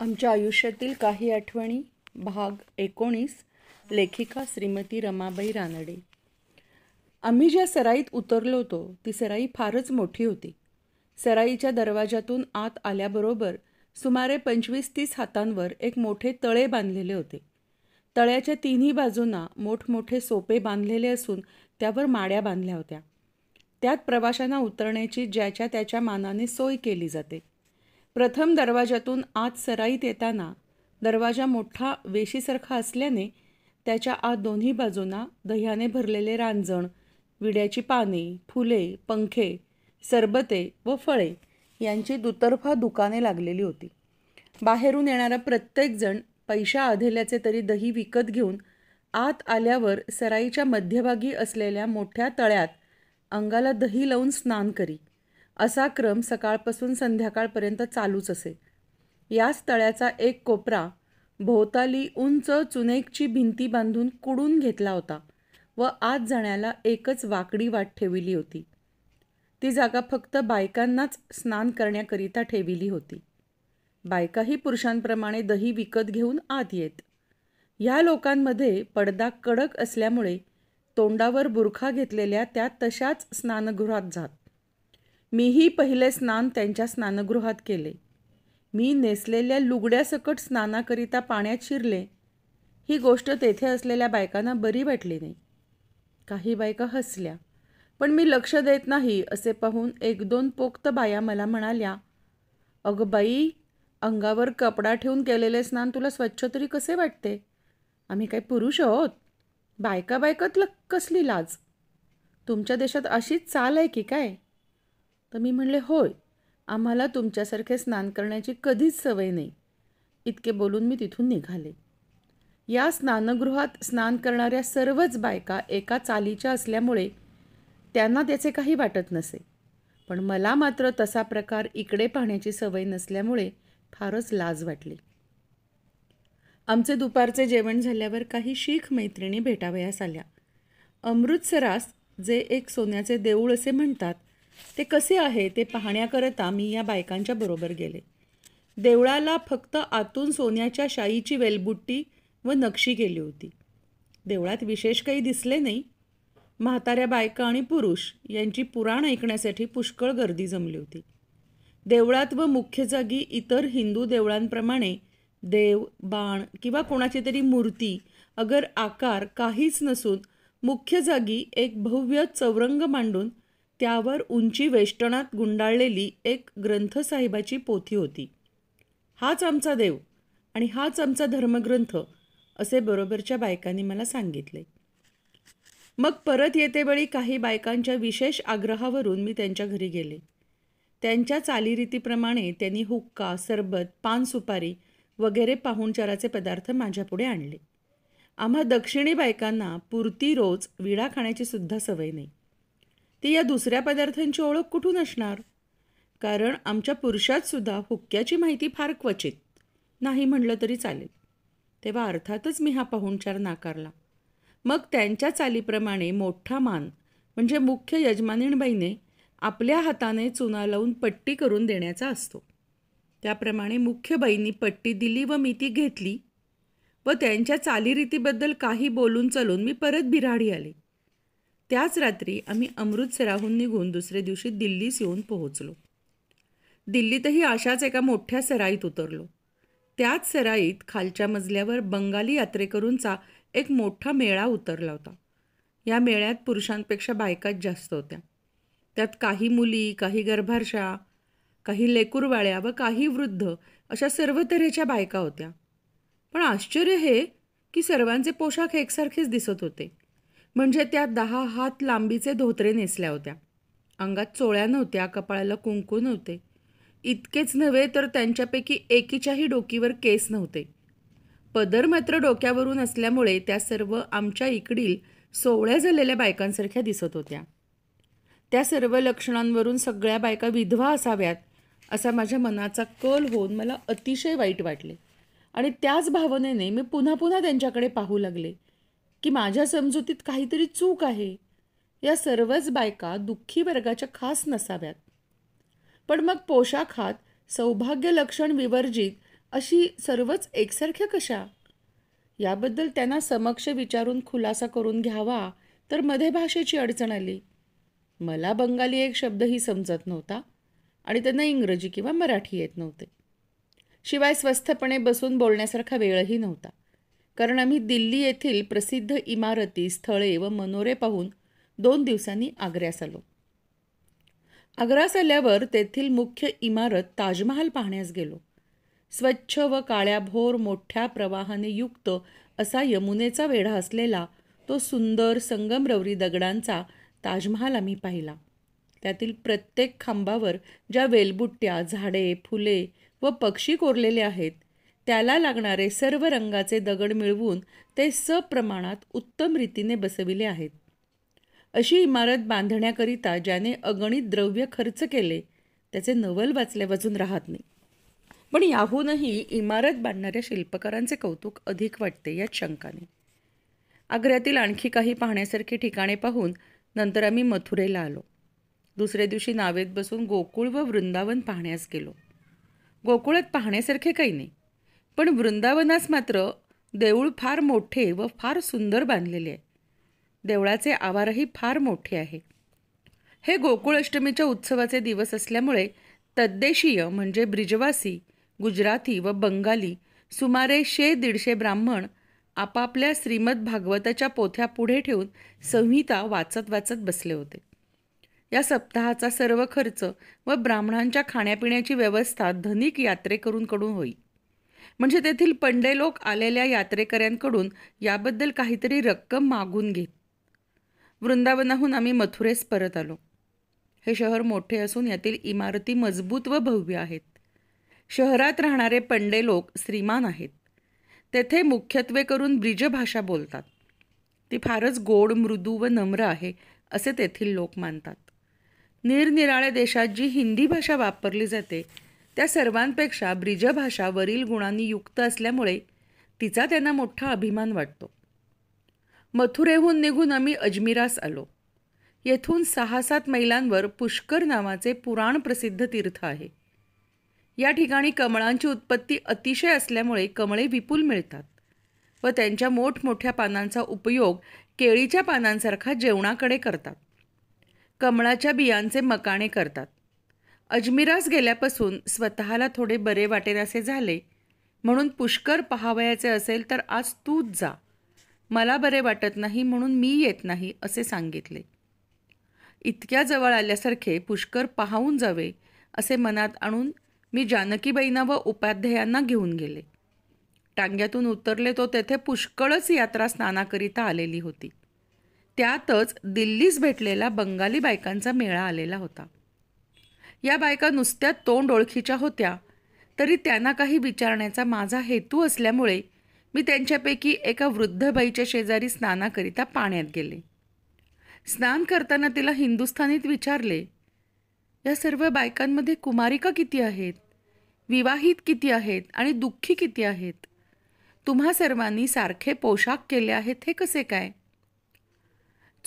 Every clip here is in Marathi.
आमच्या आयुष्यातील काही आठवणी भाग एकोणीस लेखिका श्रीमती रमाबाई रानडे आम्ही ज्या सराईत उतरलो होतो ती सराई फारच मोठी होती सराईच्या दरवाजातून आत आल्याबरोबर सुमारे पंचवीस तीस हातांवर एक मोठे तळे बांधलेले होते तळ्याच्या तिन्ही बाजूंना मोठमोठे सोपे बांधलेले असून त्यावर माड्या बांधल्या होत्या त्यात प्रवाशांना उतरण्याची ज्याच्या त्याच्या मानाने सोय केली जाते प्रथम दरवाजातून आत सराईत येताना दरवाजा मोठा वेशीसारखा असल्याने त्याच्या आत दोन्ही बाजूंना दह्याने भरलेले रांजण विड्याची पाने फुले पंखे सरबते व फळे यांची दुतर्फा दुकाने लागलेली होती बाहेरून येणारा प्रत्येकजण पैशा आधेल्याचे तरी दही विकत घेऊन आत आल्यावर सराईच्या मध्यभागी असलेल्या मोठ्या तळ्यात अंगाला दही लावून स्नान करी असा क्रम सकाळपासून संध्याकाळपर्यंत चालूच असे याच तळ्याचा एक कोपरा भोवताली उंच चुनेकची भिंती बांधून कुडून घेतला होता व आत जाण्याला एकच वाकडी वाट ठेवली होती ती जागा फक्त बायकांनाच स्नान करण्याकरिता ठेविली होती बायकाही पुरुषांप्रमाणे दही विकत घेऊन आत येत ह्या लोकांमध्ये पडदा कडक असल्यामुळे तोंडावर बुरखा घेतलेल्या त्या तशाच स्नानगृहात जात मीही पहिले स्नान त्यांच्या स्नानगृहात केले मी नेसलेल्या लुगड्यासकट स्नानाकरिता पाण्यात शिरले ही गोष्ट तेथे असलेल्या बायकांना बरी वाटली नाही काही बायका हसल्या पण मी लक्ष देत नाही असे पाहून एक दोन पोक्त बाया मला म्हणाल्या अगं बाई अंगावर कपडा ठेवून केलेले स्नान तुला स्वच्छ तरी कसे वाटते आम्ही काय पुरुष आहोत बायका बायकातलं कसली लाज तुमच्या देशात अशीच चाल आहे की काय तर मी म्हणले होय आम्हाला तुमच्यासारखे स्नान करण्याची कधीच सवय नाही इतके बोलून मी तिथून निघाले या स्नानगृहात स्नान करणाऱ्या सर्वच बायका एका चालीच्या असल्यामुळे त्यांना त्याचे काही वाटत नसे पण मला मात्र तसा प्रकार इकडे पाहण्याची सवय नसल्यामुळे फारच लाज वाटली आमचे दुपारचे जेवण झाल्यावर काही शीख मैत्रिणी भेटावयास आल्या अमृतसरास जे एक सोन्याचे देऊळ असे म्हणतात ते कसे आहे ते पाहण्याकरता मी या बायकांच्या बरोबर गेले देवळाला फक्त आतून सोन्याच्या शाईची वेलबुट्टी व नक्षी केली होती देवळात विशेष काही दिसले नाही म्हाताऱ्या बायका आणि पुरुष यांची पुराण ऐकण्यासाठी पुष्कळ गर्दी जमली होती देवळात व मुख्य जागी इतर हिंदू देवळांप्रमाणे देव बाण किंवा कोणाची तरी मूर्ती अगर आकार काहीच नसून मुख्य जागी एक भव्य चौरंग मांडून त्यावर उंची वेष्टणात गुंडाळलेली एक ग्रंथसाहेबाची पोथी होती हाच आमचा देव आणि हाच आमचा धर्मग्रंथ असे बरोबरच्या बायकांनी मला सांगितले मग परत येतेवेळी काही बायकांच्या विशेष आग्रहावरून मी त्यांच्या घरी गेले त्यांच्या चालीरीतीप्रमाणे त्यांनी हुक्का सरबत पान सुपारी वगैरे पाहुणचाराचे पदार्थ माझ्यापुढे आणले आम्हा दक्षिणी बायकांना पुरती रोज विडा खाण्याची सुद्धा सवय नाही ती या दुसऱ्या पदार्थांची ओळख कुठून असणार कारण आमच्या पुरुषातसुद्धा हुक्क्याची माहिती फार क्वचित नाही म्हणलं तरी चालेल तेव्हा अर्थातच मी हा पाहुणचार नाकारला मग त्यांच्या चालीप्रमाणे मोठा मान म्हणजे मुख्य यजमानीणबाईने आपल्या हाताने चुना लावून पट्टी करून देण्याचा असतो त्याप्रमाणे मुख्य बाईंनी पट्टी दिली व मी ती घेतली व त्यांच्या चालीरीतीबद्दल काही बोलून चलून मी परत बिराडी आली त्याच रात्री आम्ही अमृतसराहून निघून दुसऱ्या दिवशी दिल्लीस येऊन पोहोचलो दिल्लीतही अशाच एका मोठ्या सराईत उतरलो त्याच सराईत खालच्या मजल्यावर बंगाली यात्रेकरूंचा एक मोठा मेळा उतरला होता या मेळ्यात पुरुषांपेक्षा बायकाच जास्त होत्या त्यात काही मुली काही गर्भारशा काही लेकूरवाळ्या व काही वृद्ध अशा सर्व तऱ्हेच्या बायका होत्या पण आश्चर्य हे की सर्वांचे पोशाख एकसारखेच दिसत होते म्हणजे त्या दहा हात लांबीचे धोत्रे नेसल्या होत्या अंगात चोळ्या नव्हत्या कपाळाला कुंकू नव्हते इतकेच नव्हे तर त्यांच्यापैकी एकीच्याही डोकीवर केस नव्हते पदर मात्र डोक्यावरून असल्यामुळे त्या सर्व आमच्या इकडील सोवळ्या झालेल्या बायकांसारख्या दिसत होत्या त्या सर्व लक्षणांवरून सगळ्या बायका विधवा असाव्यात असा माझ्या मनाचा कल होऊन मला अतिशय वाईट वाटले आणि त्याच भावनेने मी पुन्हा पुन्हा त्यांच्याकडे पाहू लागले की माझ्या समजुतीत काहीतरी चूक आहे या सर्वच बायका दुःखी वर्गाच्या खास नसाव्यात पण मग पोशाखात सौभाग्य लक्षण विवर्जित अशी सर्वच एकसारख्या कशा याबद्दल त्यांना समक्ष विचारून खुलासा करून घ्यावा तर मध्ये भाषेची अडचण आली मला बंगाली एक शब्दही समजत नव्हता आणि त्यांना इंग्रजी किंवा मराठी येत नव्हते शिवाय स्वस्थपणे बसून बोलण्यासारखा वेळही नव्हता कारण आम्ही दिल्ली येथील प्रसिद्ध इमारती स्थळे व मनोरे पाहून दोन दिवसांनी आग्र्यास आलो आग्रास आल्यावर तेथील मुख्य इमारत ताजमहाल पाहण्यास गेलो स्वच्छ व काळ्याभोर मोठ्या प्रवाहाने युक्त असा यमुनेचा वेढा असलेला तो सुंदर संगमरवरी दगडांचा ताजमहाल आम्ही पाहिला त्यातील प्रत्येक खांबावर ज्या वेलबुट्ट्या झाडे फुले व पक्षी कोरलेले आहेत त्याला लागणारे सर्व रंगाचे दगड मिळवून ते सप्रमाणात उत्तम रीतीने बसविले आहेत अशी इमारत बांधण्याकरिता ज्याने अगणित द्रव्य खर्च केले त्याचे नवल वाचले वाजून राहत नाही पण याहूनही इमारत बांधणाऱ्या शिल्पकारांचे कौतुक अधिक वाटते यात शंकाने आग्र्यातील आणखी काही पाहण्यासारखी ठिकाणे पाहून नंतर आम्ही मथुरेला आलो दुसऱ्या दिवशी नावेत बसून गोकुळ व वृंदावन पाहण्यास गेलो गोकुळात पाहण्यासारखे काही नाही पण वृंदावनास मात्र देऊळ फार मोठे व फार सुंदर बांधलेले आहे देवळाचे आवारही फार मोठे आहे हे गोकुळ अष्टमीच्या उत्सवाचे दिवस असल्यामुळे तद्देशीय म्हणजे ब्रिजवासी गुजराती व बंगाली सुमारे शे दीडशे ब्राह्मण आपापल्या श्रीमद भागवताच्या पोथ्या पुढे ठेवून संहिता वाचत वाचत बसले होते या सप्ताहाचा सर्व खर्च व ब्राह्मणांच्या खाण्यापिण्याची व्यवस्था धनिक यात्रेकरूंकडून होई म्हणजे तेथील पंडे लोक आलेल्या यात्रेकऱ्यांकडून याबद्दल काहीतरी रक्कम मागून घेत वृंदावनाहून आम्ही मथुरेस परत आलो हे शहर मोठे असून यातील इमारती मजबूत व भव्य आहेत शहरात राहणारे पंडे लोक श्रीमान आहेत तेथे मुख्यत्वे करून ब्रिज बोलतात ती फारच गोड मृदू व नम्र आहे असे तेथील लोक मानतात निरनिराळ्या देशात जी हिंदी भाषा वापरली जाते त्या सर्वांपेक्षा ब्रिजभाषा वरील गुणांनी युक्त असल्यामुळे तिचा त्यांना मोठा अभिमान वाटतो मथुरेहून निघून आम्ही अजमिरास आलो येथून सहा सात मैलांवर पुष्कर नावाचे पुराण प्रसिद्ध तीर्थ आहे या ठिकाणी कमळांची उत्पत्ती अतिशय असल्यामुळे कमळे विपुल मिळतात व त्यांच्या मोठमोठ्या पानांचा उपयोग केळीच्या पानांसारखा जेवणाकडे करतात कमळाच्या बियांचे मकाणे करतात अजमिरास गेल्यापासून स्वतःला थोडे बरे असे झाले म्हणून पुष्कर पहावयाचे असेल तर आज तूच जा मला बरे वाटत नाही म्हणून मी येत नाही असे सांगितले इतक्या जवळ आल्यासारखे पुष्कर पाहून जावे असे मनात आणून मी जानकीबाईंना व उपाध्यायांना घेऊन गेले टांग्यातून उतरले तो तेथे पुष्कळच यात्रा स्नानाकरिता आलेली होती त्यातच दिल्लीस भेटलेला बंगाली बायकांचा मेळा आलेला होता या बायका नुसत्या तोंड ओळखीच्या होत्या तरी त्यांना काही विचारण्याचा माझा हेतू असल्यामुळे मी त्यांच्यापैकी एका वृद्ध बाईच्या शेजारी स्नानाकरिता पाण्यात गेले स्नान करताना तिला हिंदुस्थानीत विचारले या सर्व बायकांमध्ये कुमारिका किती आहेत विवाहित किती आहेत आणि दुःखी किती आहेत तुम्हा सर्वांनी सारखे पोशाख केले आहेत हे कसे काय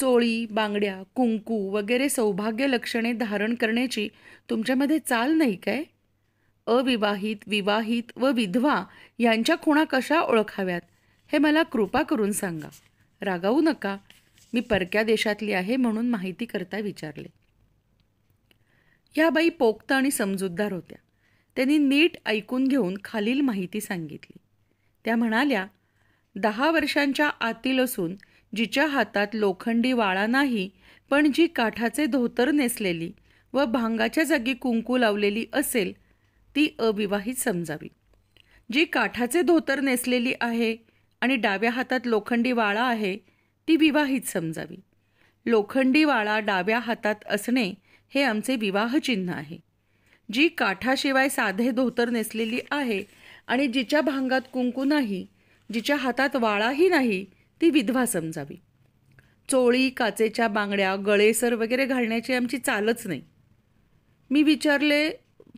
चोळी बांगड्या कुंकू वगैरे सौभाग्य लक्षणे धारण करण्याची तुमच्यामध्ये चाल नाही काय अविवाहित विवाहित व विधवा यांच्या खुणा कशा ओळखाव्यात हे मला कृपा करून सांगा रागावू नका मी परक्या देशातली आहे म्हणून माहिती करता विचारले या बाई पोक्त आणि समजूतदार होत्या त्यांनी नीट ऐकून घेऊन खालील माहिती सांगितली त्या म्हणाल्या दहा वर्षांच्या आतील असून जिच्या हातात लोखंडी वाळा नाही पण जी काठाचे धोतर नेसलेली व भांगाच्या जागी कुंकू लावलेली असेल ती अविवाहित समजावी जी काठाचे धोतर नेसलेली आहे आणि डाव्या हातात लोखंडी वाळा आहे ती विवाहित समजावी लोखंडी वाळा डाव्या हातात असणे हे आमचे विवाहचिन्ह आहे जी काठाशिवाय साधे धोतर नेसलेली आहे आणि जिच्या भांगात कुंकू नाही जिच्या हातात वाळाही नाही ती विधवा समजावी चोळी काचेच्या बांगड्या गळेसर वगैरे घालण्याची आमची चालच नाही मी विचारले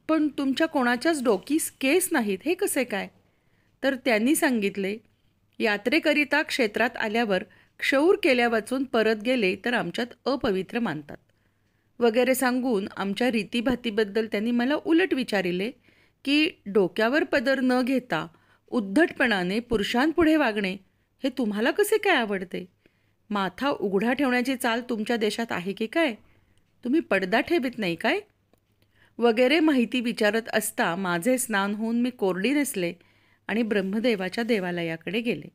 पण तुमच्या कोणाच्याच डोकीस केस नाहीत हे कसे काय तर त्यांनी सांगितले यात्रेकरिता क्षेत्रात आल्यावर क्षौर केल्या वाचून परत गेले तर आमच्यात अपवित्र मानतात वगैरे सांगून आमच्या रीतीभातीबद्दल त्यांनी मला उलट विचारिले की डोक्यावर पदर न घेता उद्धटपणाने पुरुषांपुढे वागणे हे तुम्हाला कसे काय आवडते माथा उघडा ठेवण्याची चाल तुमच्या देशात आहे की काय तुम्ही पडदा ठेवित नाही काय वगैरे माहिती विचारत असता माझे स्नान होऊन मी कोरडी नेसले आणि ब्रह्मदेवाच्या देवालयाकडे गेले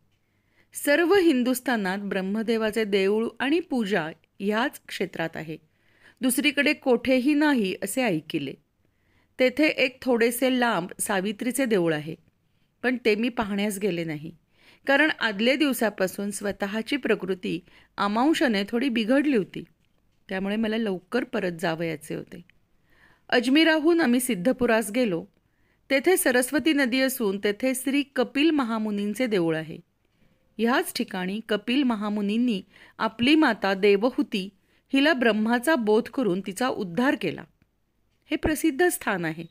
सर्व हिंदुस्थानात ब्रह्मदेवाचे देऊळ आणि पूजा ह्याच क्षेत्रात आहे दुसरीकडे कोठेही नाही असे ऐकिले तेथे एक थोडेसे लांब सावित्रीचे देऊळ आहे पण ते मी पाहण्यास गेले नाही कारण आदल्या दिवसापासून स्वतःची प्रकृती अमांशाने थोडी बिघडली होती त्यामुळे मला लवकर परत जावयाचे होते अजमेराहून आम्ही सिद्धपुरास गेलो तेथे सरस्वती नदी असून तेथे श्री कपिल महामुनींचे देऊळ आहे ह्याच ठिकाणी कपिल महामुनींनी आपली माता देवहूती हिला ब्रह्माचा बोध करून तिचा उद्धार केला हे प्रसिद्ध स्थान आहे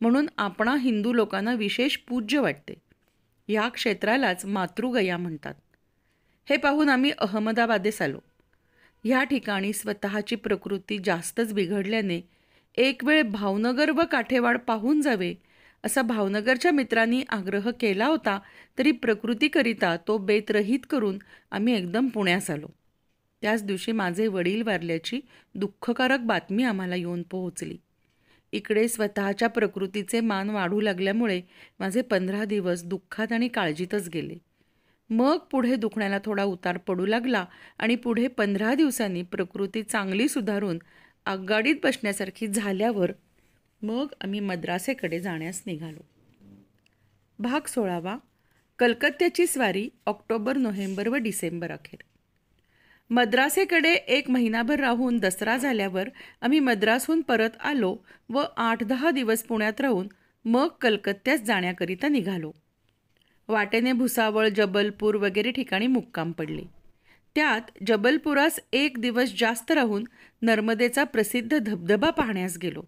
म्हणून आपणा हिंदू लोकांना विशेष पूज्य वाटते या क्षेत्रालाच मातृगया म्हणतात हे पाहून आम्ही अहमदाबादेस आलो ह्या ठिकाणी स्वतःची प्रकृती जास्तच बिघडल्याने एक वेळ भावनगर व काठेवाड पाहून जावे असा भावनगरच्या मित्रांनी आग्रह केला होता तरी प्रकृतीकरिता तो बेतरहित करून आम्ही एकदम पुण्यास आलो त्याच दिवशी माझे वडील वारल्याची दुःखकारक बातमी आम्हाला येऊन पोहोचली इकडे स्वतःच्या प्रकृतीचे मान वाढू लागल्यामुळे माझे पंधरा दिवस दुःखात आणि काळजीतच गेले मग पुढे दुखण्याला थोडा उतार पडू लागला आणि पुढे पंधरा दिवसांनी प्रकृती चांगली सुधारून आगगाडीत बसण्यासारखी झाल्यावर मग आम्ही मद्रासेकडे जाण्यास निघालो भाग सोळावा कलकत्त्याची स्वारी ऑक्टोबर नोव्हेंबर व डिसेंबर अखेर मद्रासेकडे एक महिनाभर राहून दसरा झाल्यावर आम्ही मद्रासहून परत आलो व आठ दहा दिवस पुण्यात राहून मग कलकत्त्यास जाण्याकरिता निघालो वाटेने भुसावळ जबलपूर वगैरे ठिकाणी मुक्काम पडले त्यात जबलपुरास एक दिवस जास्त राहून नर्मदेचा प्रसिद्ध धबधबा पाहण्यास गेलो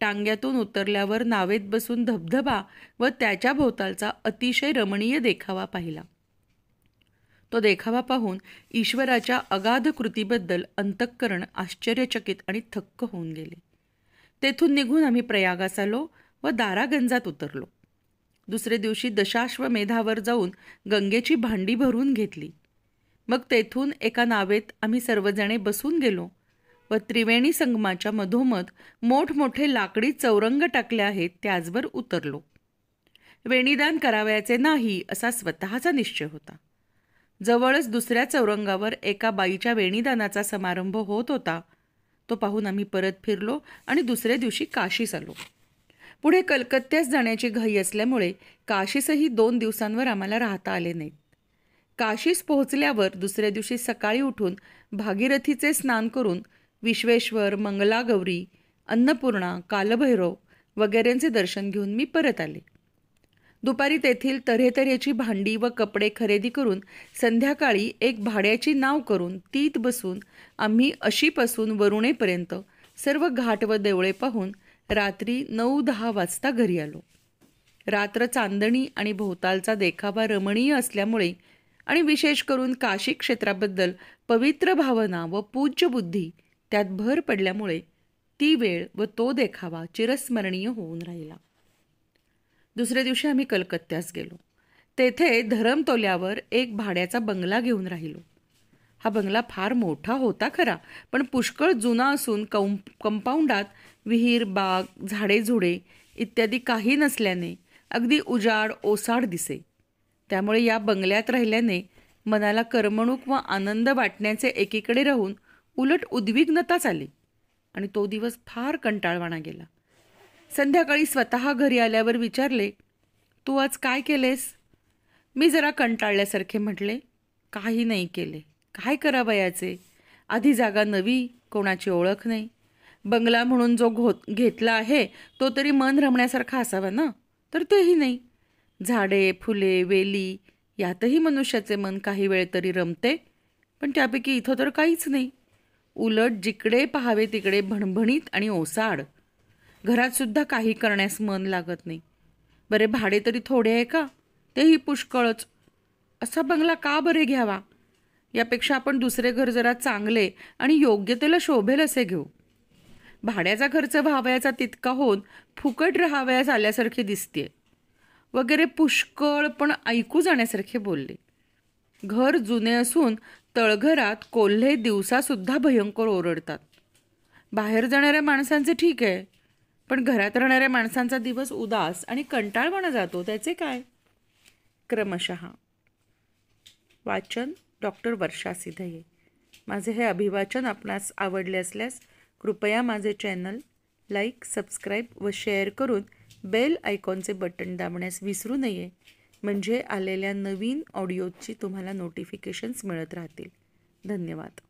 टांग्यातून उतरल्यावर नावेत बसून धबधबा व त्याच्या भोवतालचा अतिशय रमणीय देखावा पाहिला तो देखावा पाहून ईश्वराच्या अगाध कृतीबद्दल अंतःकरण आश्चर्यचकित आणि थक्क होऊन गेले तेथून निघून आम्ही प्रयागास आलो व दारागंजात उतरलो दुसरे दिवशी दशाश्वमेधावर जाऊन गंगेची भांडी भरून घेतली मग तेथून एका नावेत आम्ही सर्वजणे बसून गेलो व त्रिवेणी संगमाच्या मधोमध मोठमोठे लाकडी चौरंग टाकले आहेत त्याचवर उतरलो वेणीदान करावयाचे नाही असा स्वतःचा निश्चय होता जवळच दुसऱ्या चौरंगावर एका बाईच्या वेणीदानाचा समारंभ होत होता तो पाहून आम्ही परत फिरलो आणि दुसऱ्या दिवशी काशीस आलो पुढे कलकत्त्यास जाण्याची घाई असल्यामुळे काशीसही दोन दिवसांवर आम्हाला राहता आले नाहीत काशीस पोहोचल्यावर दुसऱ्या दिवशी सकाळी उठून भागीरथीचे स्नान करून विश्वेश्वर मंगलागौरी अन्नपूर्णा कालभैरव वगैरेंचे दर्शन घेऊन मी परत आले दुपारी तेथील तऱ्हेतऱ्हेची भांडी व कपडे खरेदी करून संध्याकाळी एक भाड्याची नाव करून तीत बसून आम्ही अशीपासून वरुणेपर्यंत सर्व घाट व देवळे पाहून रात्री नऊ दहा वाजता घरी आलो रात्र चांदणी आणि भोवतालचा देखावा रमणीय असल्यामुळे आणि विशेष करून काशी क्षेत्राबद्दल पवित्र भावना व पूज्य बुद्धी त्यात भर पडल्यामुळे ती वेळ व तो देखावा चिरस्मरणीय होऊन राहिला दुसऱ्या दिवशी आम्ही कलकत्त्यास गेलो तेथे धरमतोल्यावर एक भाड्याचा बंगला घेऊन राहिलो हा बंगला फार मोठा होता खरा पण पुष्कळ जुना असून कं कंपाऊंडात विहीर बाग झाडेझुडे इत्यादी काही नसल्याने अगदी उजाड ओसाड दिसे त्यामुळे या बंगल्यात राहिल्याने मनाला करमणूक व आनंद वाटण्याचे एकीकडे राहून उलट उद्विग्नताच आली आणि तो दिवस फार कंटाळवाणा गेला संध्याकाळी स्वतः घरी आल्यावर विचारले तू आज काय केलेस मी जरा कंटाळल्यासारखे म्हटले काही नाही केले काय याचे आधी जागा नवी कोणाची ओळख नाही बंगला म्हणून जो घो घेतला आहे तो तरी मन रमण्यासारखा असावा ना तर तेही नाही झाडे फुले वेली यातही मनुष्याचे मन काही वेळ तरी रमते पण त्यापैकी इथं तर काहीच नाही उलट जिकडे पहावे तिकडे भणभणीत आणि ओसाड घरातसुद्धा काही करण्यास मन लागत नाही बरे भाडे तरी थोडे आहे का तेही पुष्कळच असा बंगला का बरे घ्यावा यापेक्षा आपण दुसरे घर जरा चांगले आणि योग्यतेला शोभेल असे घेऊ भाड्याचा खर्च व्हावयाचा तितका होऊन फुकट राहावयास आल्यासारखे दिसते वगैरे पुष्कळ पण ऐकू जाण्यासारखे बोलले घर जुने असून तळघरात कोल्हे दिवसासुद्धा भयंकर ओरडतात बाहेर जाणाऱ्या माणसांचे ठीक आहे पण घरात राहणाऱ्या माणसांचा दिवस उदास आणि कंटाळवाणा जातो त्याचे काय क्रमशः वाचन डॉक्टर वर्षा सिधये माझे हे अभिवाचन आपणास आवडले असल्यास कृपया माझे चॅनल लाईक सबस्क्राईब व शेअर करून बेल आयकॉनचे बटन दाबण्यास विसरू नये म्हणजे आलेल्या नवीन ऑडिओची तुम्हाला नोटिफिकेशन्स मिळत राहतील धन्यवाद